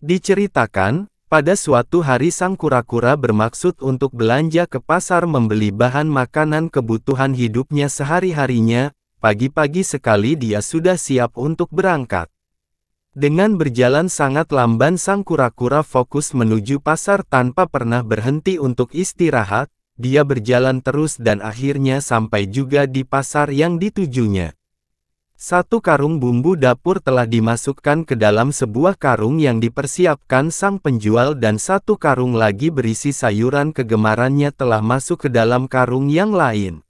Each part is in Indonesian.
Diceritakan, pada suatu hari sang kura-kura bermaksud untuk belanja ke pasar membeli bahan makanan kebutuhan hidupnya sehari-harinya, pagi-pagi sekali dia sudah siap untuk berangkat. Dengan berjalan sangat lamban sang kura-kura fokus menuju pasar tanpa pernah berhenti untuk istirahat, dia berjalan terus dan akhirnya sampai juga di pasar yang ditujunya. Satu karung bumbu dapur telah dimasukkan ke dalam sebuah karung yang dipersiapkan sang penjual dan satu karung lagi berisi sayuran kegemarannya telah masuk ke dalam karung yang lain.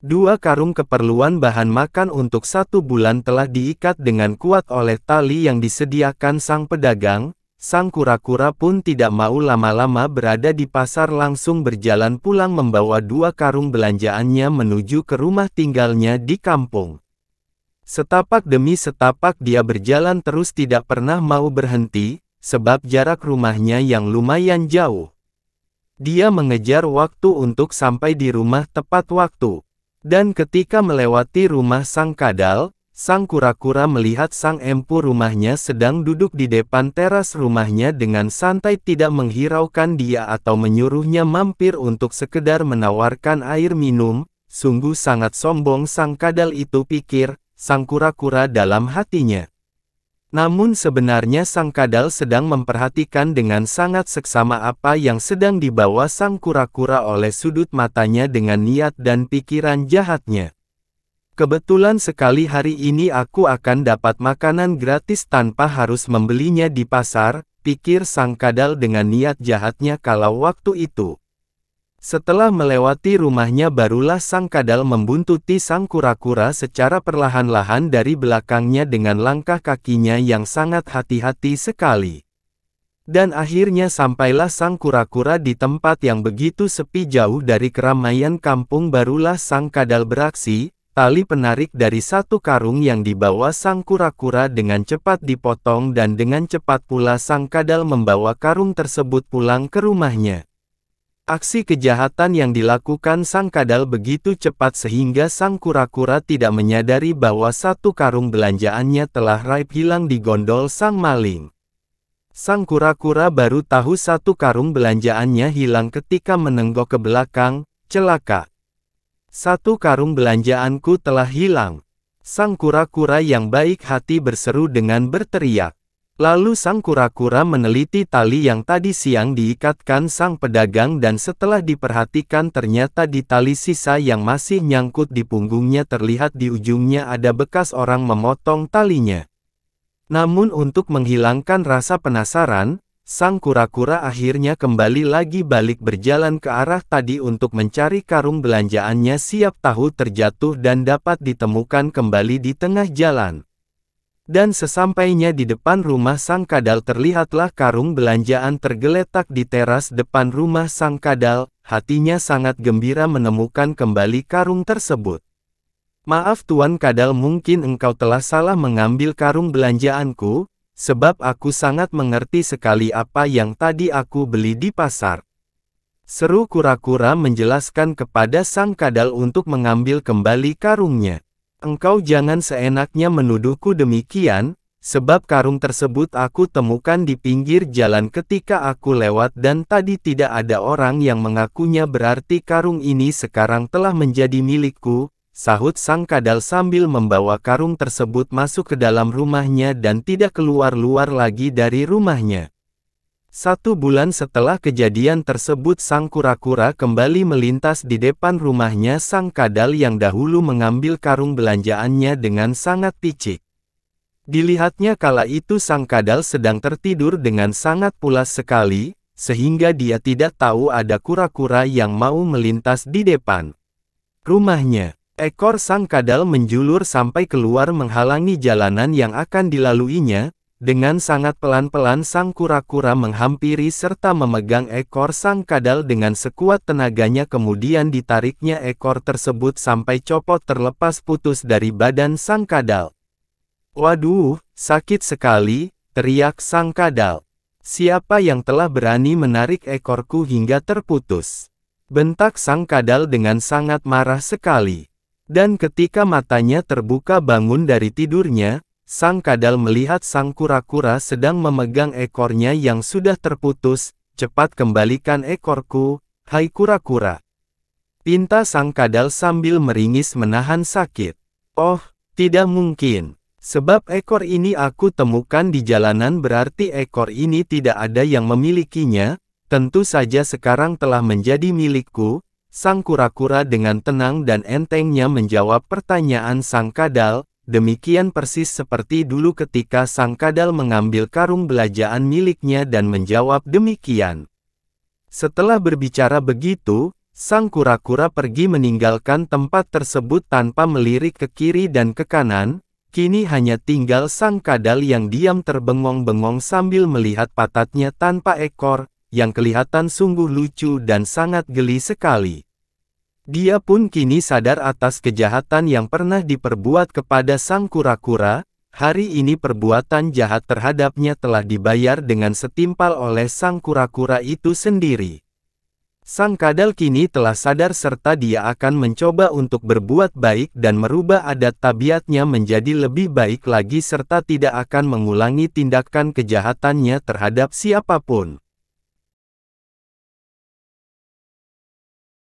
Dua karung keperluan bahan makan untuk satu bulan telah diikat dengan kuat oleh tali yang disediakan sang pedagang, sang kura-kura pun tidak mau lama-lama berada di pasar langsung berjalan pulang membawa dua karung belanjaannya menuju ke rumah tinggalnya di kampung. Setapak demi setapak dia berjalan terus tidak pernah mau berhenti, sebab jarak rumahnya yang lumayan jauh. Dia mengejar waktu untuk sampai di rumah tepat waktu. Dan ketika melewati rumah sang kadal, sang kura-kura melihat sang empu rumahnya sedang duduk di depan teras rumahnya dengan santai tidak menghiraukan dia atau menyuruhnya mampir untuk sekedar menawarkan air minum, sungguh sangat sombong sang kadal itu pikir, sang kura-kura dalam hatinya. Namun sebenarnya sang kadal sedang memperhatikan dengan sangat seksama apa yang sedang dibawa sang kura-kura oleh sudut matanya dengan niat dan pikiran jahatnya. Kebetulan sekali hari ini aku akan dapat makanan gratis tanpa harus membelinya di pasar, pikir sang kadal dengan niat jahatnya kalau waktu itu. Setelah melewati rumahnya barulah sang kadal membuntuti sang kura-kura secara perlahan-lahan dari belakangnya dengan langkah kakinya yang sangat hati-hati sekali. Dan akhirnya sampailah sang kura-kura di tempat yang begitu sepi jauh dari keramaian kampung barulah sang kadal beraksi, tali penarik dari satu karung yang dibawa sang kura-kura dengan cepat dipotong dan dengan cepat pula sang kadal membawa karung tersebut pulang ke rumahnya. Aksi kejahatan yang dilakukan sang kadal begitu cepat sehingga sang kura-kura tidak menyadari bahwa satu karung belanjaannya telah raib hilang di gondol sang maling. Sang kura-kura baru tahu satu karung belanjaannya hilang ketika menenggok ke belakang, celaka. Satu karung belanjaanku telah hilang. Sang kura-kura yang baik hati berseru dengan berteriak. Lalu sang kura-kura meneliti tali yang tadi siang diikatkan sang pedagang dan setelah diperhatikan ternyata di tali sisa yang masih nyangkut di punggungnya terlihat di ujungnya ada bekas orang memotong talinya. Namun untuk menghilangkan rasa penasaran, sang kura-kura akhirnya kembali lagi balik berjalan ke arah tadi untuk mencari karung belanjaannya siap tahu terjatuh dan dapat ditemukan kembali di tengah jalan. Dan sesampainya di depan rumah sang kadal terlihatlah karung belanjaan tergeletak di teras depan rumah sang kadal, hatinya sangat gembira menemukan kembali karung tersebut. Maaf Tuan Kadal mungkin engkau telah salah mengambil karung belanjaanku, sebab aku sangat mengerti sekali apa yang tadi aku beli di pasar. Seru kura-kura menjelaskan kepada sang kadal untuk mengambil kembali karungnya. Engkau jangan seenaknya menuduhku demikian, sebab karung tersebut aku temukan di pinggir jalan ketika aku lewat dan tadi tidak ada orang yang mengakunya berarti karung ini sekarang telah menjadi milikku, sahut sang kadal sambil membawa karung tersebut masuk ke dalam rumahnya dan tidak keluar-luar lagi dari rumahnya. Satu bulan setelah kejadian tersebut sang kura-kura kembali melintas di depan rumahnya sang kadal yang dahulu mengambil karung belanjaannya dengan sangat picik. Dilihatnya kala itu sang kadal sedang tertidur dengan sangat pulas sekali, sehingga dia tidak tahu ada kura-kura yang mau melintas di depan rumahnya. Ekor sang kadal menjulur sampai keluar menghalangi jalanan yang akan dilaluinya, dengan sangat pelan-pelan sang kura-kura menghampiri serta memegang ekor sang kadal dengan sekuat tenaganya kemudian ditariknya ekor tersebut sampai copot terlepas putus dari badan sang kadal. Waduh, sakit sekali, teriak sang kadal. Siapa yang telah berani menarik ekorku hingga terputus? Bentak sang kadal dengan sangat marah sekali. Dan ketika matanya terbuka bangun dari tidurnya, Sang kadal melihat sang kura-kura sedang memegang ekornya yang sudah terputus, cepat kembalikan ekorku, hai kura-kura. Pinta sang kadal sambil meringis menahan sakit. Oh, tidak mungkin. Sebab ekor ini aku temukan di jalanan berarti ekor ini tidak ada yang memilikinya, tentu saja sekarang telah menjadi milikku, sang kura-kura dengan tenang dan entengnya menjawab pertanyaan sang kadal, demikian persis seperti dulu ketika sang kadal mengambil karung belajaan miliknya dan menjawab demikian. Setelah berbicara begitu, sang kura-kura pergi meninggalkan tempat tersebut tanpa melirik ke kiri dan ke kanan, kini hanya tinggal sang kadal yang diam terbengong-bengong sambil melihat patatnya tanpa ekor, yang kelihatan sungguh lucu dan sangat geli sekali. Dia pun kini sadar atas kejahatan yang pernah diperbuat kepada sang kura-kura, hari ini perbuatan jahat terhadapnya telah dibayar dengan setimpal oleh sang kura-kura itu sendiri. Sang kadal kini telah sadar serta dia akan mencoba untuk berbuat baik dan merubah adat tabiatnya menjadi lebih baik lagi serta tidak akan mengulangi tindakan kejahatannya terhadap siapapun.